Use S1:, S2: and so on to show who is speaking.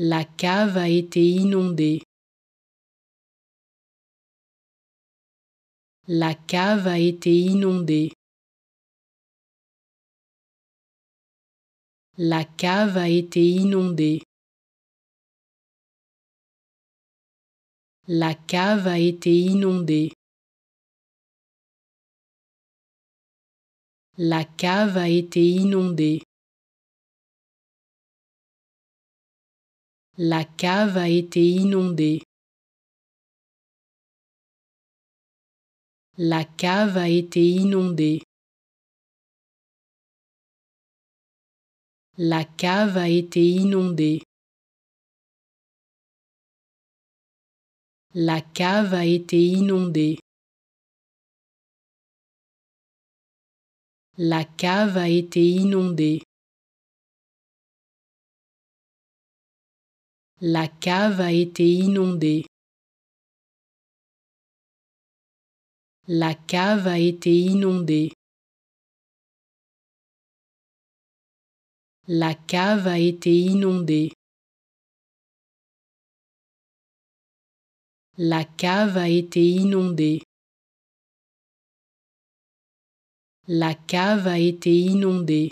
S1: La cave a été inondée. La cave a été inondée. La cave a été inondée. La cave a été inondée. La cave a été inondée. La cave a été inondée. La cave a été inondée. La cave a été inondée. La cave a été inondée. La cave a été inondée. La cave a été inondée. La cave a été inondée. La cave a été inondée. La cave a été inondée. La cave a été inondée.